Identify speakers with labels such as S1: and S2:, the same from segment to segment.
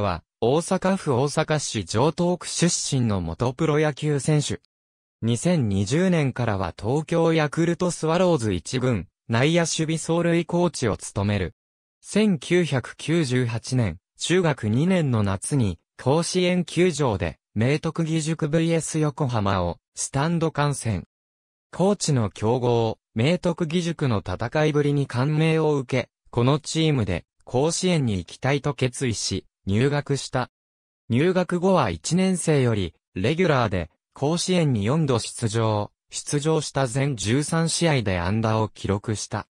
S1: は、大阪府大阪市城東区出身の元プロ野球選手。2020年からは東京ヤクルトスワローズ一軍、内野守備走塁コーチを務める。1998年、中学2年の夏に、甲子園球場で、明徳義塾 VS 横浜を、スタンド観戦。コーチの強豪、明徳義塾の戦いぶりに感銘を受け、このチームで、甲子園に行きたいと決意し、入学した。入学後は1年生より、レギュラーで、甲子園に4度出場、出場した全13試合で安打を記録した。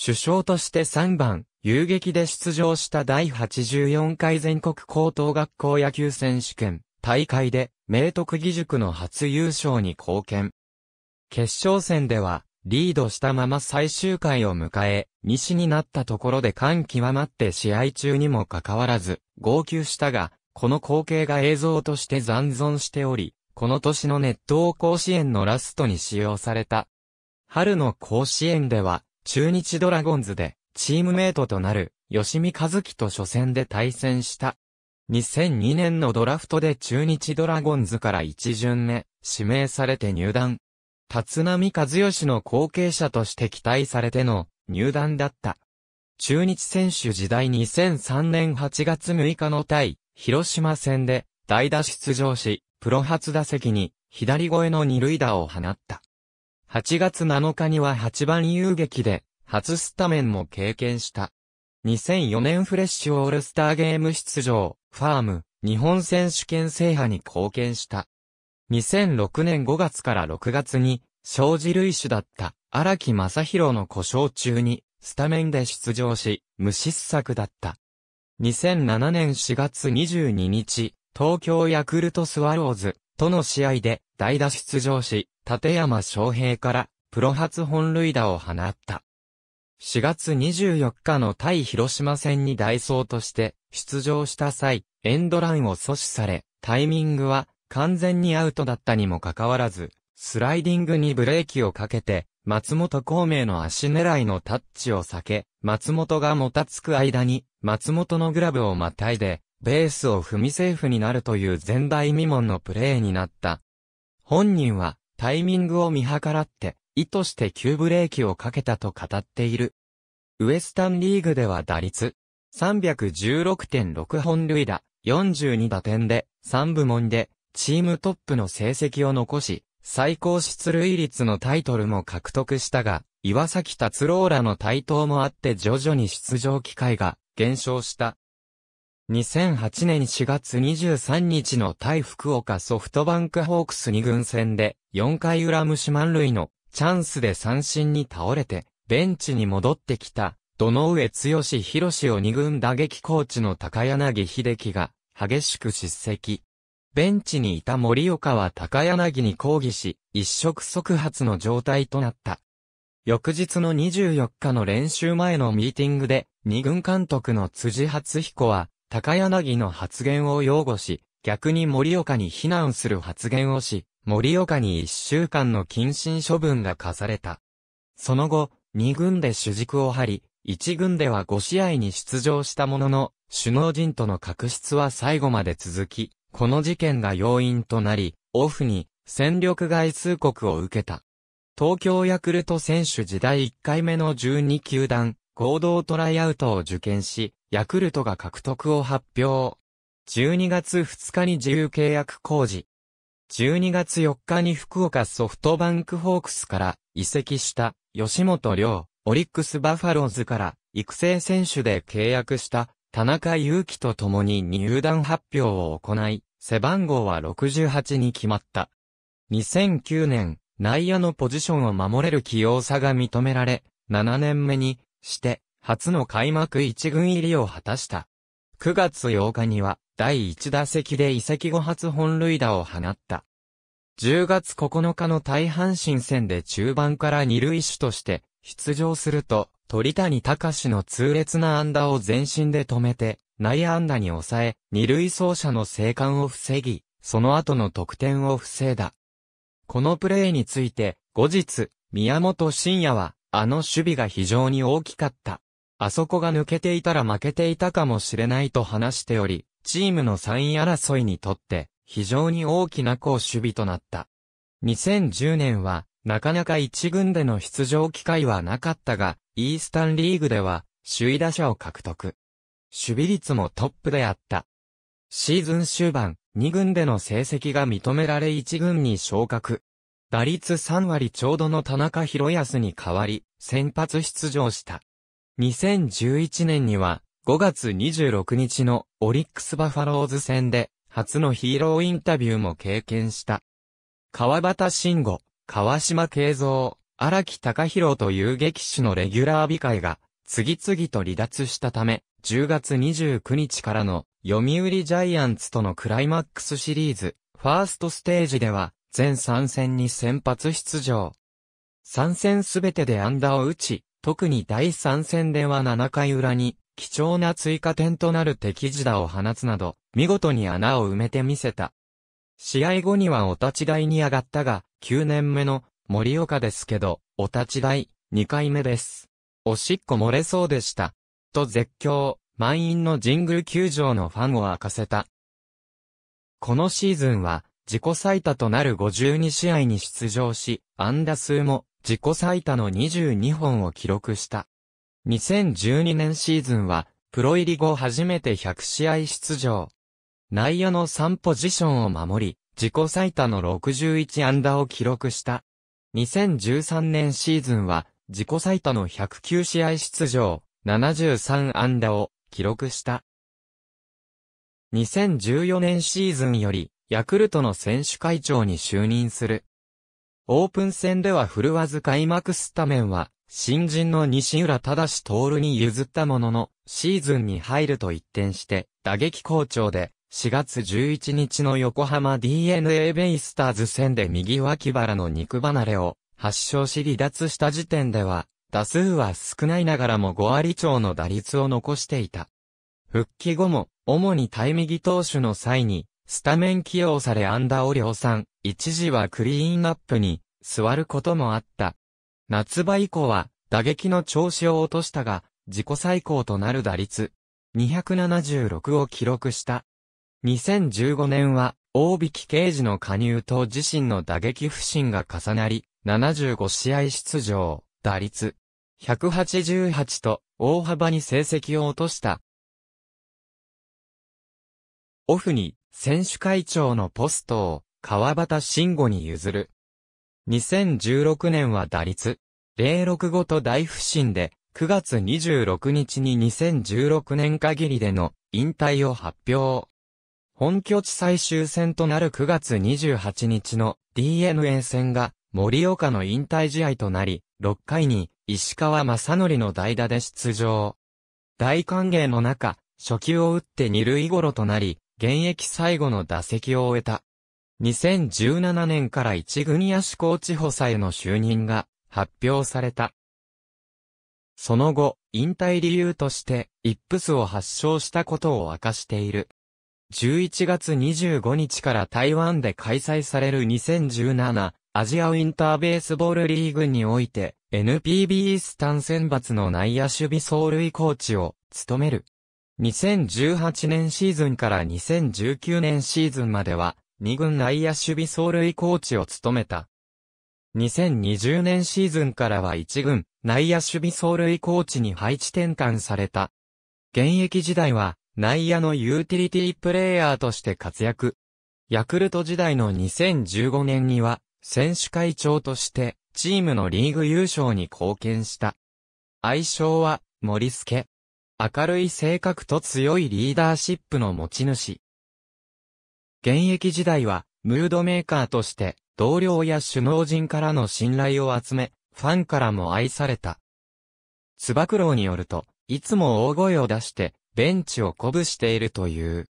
S1: 首相として3番、遊撃で出場した第84回全国高等学校野球選手権大会で明徳義塾の初優勝に貢献。決勝戦ではリードしたまま最終回を迎え、西になったところで感極まって試合中にもかかわらず、号泣したが、この光景が映像として残存しており、この年の熱湯甲子園のラストに使用された。春の甲子園では、中日ドラゴンズで、チームメイトとなる、吉見和樹と初戦で対戦した。2002年のドラフトで中日ドラゴンズから1巡目、指名されて入団。立浪和義の後継者として期待されての入団だった。中日選手時代2003年8月6日の対広島戦で代打出場し、プロ初打席に左越えの二塁打を放った。8月7日には8番遊撃で初スタメンも経験した。2004年フレッシュオールスターゲーム出場、ファーム、日本選手権制覇に貢献した。2006年5月から6月に、生じ類種だった荒木正宏の故障中に、スタメンで出場し、無失策だった。2007年4月22日、東京ヤクルトスワローズとの試合で代打出場し、立山翔平からプロ初本塁打を放った。4月24日の対広島戦に代走として出場した際、エンドランを阻止され、タイミングは完全にアウトだったにもかかわらず、スライディングにブレーキをかけて、松本孔明の足狙いのタッチを避け、松本がもたつく間に、松本のグラブをまたいで、ベースを踏みセーフになるという前代未聞のプレーになった。本人は、タイミングを見計らって、意図して急ブレーキをかけたと語っている。ウエスタンリーグでは打率、316.6本塁打、42打点で、3部門で、チームトップの成績を残し、最高出塁率のタイトルも獲得したが、岩崎達郎らの台頭もあって徐々に出場機会が減少した。2008年4月23日の対福岡ソフトバンクホークス2軍戦で4回裏虫満塁のチャンスで三振に倒れてベンチに戻ってきた土上剛博を2軍打撃コーチの高柳秀樹が激しく叱責。ベンチにいた森岡は高柳に抗議し、一触即発の状態となった。翌日の24日の練習前のミーティングで、二軍監督の辻初彦は、高柳の発言を擁護し、逆に森岡に非難する発言をし、森岡に一週間の謹慎処分が課された。その後、二軍で主軸を張り、一軍では5試合に出場したものの、首脳陣との確執は最後まで続き、この事件が要因となり、オフに戦力外通告を受けた。東京ヤクルト選手時代1回目の12球団合同トライアウトを受験し、ヤクルトが獲得を発表。12月2日に自由契約工事。12月4日に福岡ソフトバンクホークスから移籍した吉本良、オリックスバファローズから育成選手で契約した田中祐希と共に入団発表を行い、背番号は68に決まった。2009年、内野のポジションを守れる器用さが認められ、7年目にして、初の開幕1軍入りを果たした。9月8日には、第1打席で移籍後初本塁打を放った。10月9日の大阪神戦で中盤から二塁手として出場すると、鳥谷隆の痛烈な安打を全身で止めて、内安打に抑え、二塁走者の生還を防ぎ、その後の得点を防いだ。このプレーについて、後日、宮本慎也は、あの守備が非常に大きかった。あそこが抜けていたら負けていたかもしれないと話しており、チームの3位争いにとって、非常に大きな好守備となった。2010年は、なかなか一軍での出場機会はなかったが、イースタンリーグでは、首位打者を獲得。守備率もトップであった。シーズン終盤、2軍での成績が認められ1軍に昇格。打率3割ちょうどの田中博康に代わり、先発出場した。2011年には、5月26日のオリックスバファローズ戦で、初のヒーローインタビューも経験した。川端慎吾、川島慶三、荒木隆弘という劇種のレギュラー美会が、次々と離脱したため、10月29日からの、読売ジャイアンツとのクライマックスシリーズ、ファーストステージでは、全3戦に先発出場。3戦すべてで安打を打ち、特に第3戦では7回裏に、貴重な追加点となる敵地打を放つなど、見事に穴を埋めてみせた。試合後にはお立ち台に上がったが、9年目の森岡ですけど、お立ち台、2回目です。おしっこ漏れそうでした。と絶叫、満員の神宮球場のファンを沸かせた。このシーズンは、自己最多となる52試合に出場し、安打数も自己最多の22本を記録した。2012年シーズンは、プロ入り後初めて100試合出場。内野の3ポジションを守り、自己最多の61安打を記録した。2013年シーズンは、自己最多の109試合出場、73安打を記録した。2014年シーズンより、ヤクルトの選手会長に就任する。オープン戦では振るわず開幕スタメンは、新人の西浦忠徹に譲ったものの、シーズンに入ると一転して、打撃好調で、4月11日の横浜 DNA ベイスターズ戦で右脇腹の肉離れを発症し離脱した時点では、打数は少ないながらも5割超の打率を残していた。復帰後も、主に対右投手の際に、スタメン起用され安打を量産、一時はクリーンアップに座ることもあった。夏場以降は、打撃の調子を落としたが、自己最高となる打率、276を記録した。2015年は、大引刑事の加入と自身の打撃不振が重なり、75試合出場、打率、188と大幅に成績を落とした。オフに選手会長のポストを川端慎吾に譲る。2016年は打率065と大不振で9月26日に2016年限りでの引退を発表。本拠地最終戦となる9月28日の DNA 戦が森岡の引退試合となり、6回に石川正則の代打で出場。大歓迎の中、初球を打って二塁ごろとなり、現役最後の打席を終えた。2017年から一軍野手コーチ補佐への就任が発表された。その後、引退理由として、イップスを発症したことを明かしている。11月25日から台湾で開催される2017アジアウィンターベースボールリーグにおいて NPB スタン選抜の内野守備走塁コーチを務める。2018年シーズンから2019年シーズンまでは2軍内野守備走塁コーチを務めた。2020年シーズンからは1軍内野守備走塁コーチに配置転換された。現役時代は内野のユーティリティプレイヤーとして活躍。ヤクルト時代の2015年には、選手会長として、チームのリーグ優勝に貢献した。愛称は、森助。明るい性格と強いリーダーシップの持ち主。現役時代は、ムードメーカーとして、同僚や首脳陣からの信頼を集め、ファンからも愛された。つば九郎によると、いつも大声を出して、ベンチを鼓舞しているという。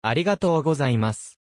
S1: ありがとうございます。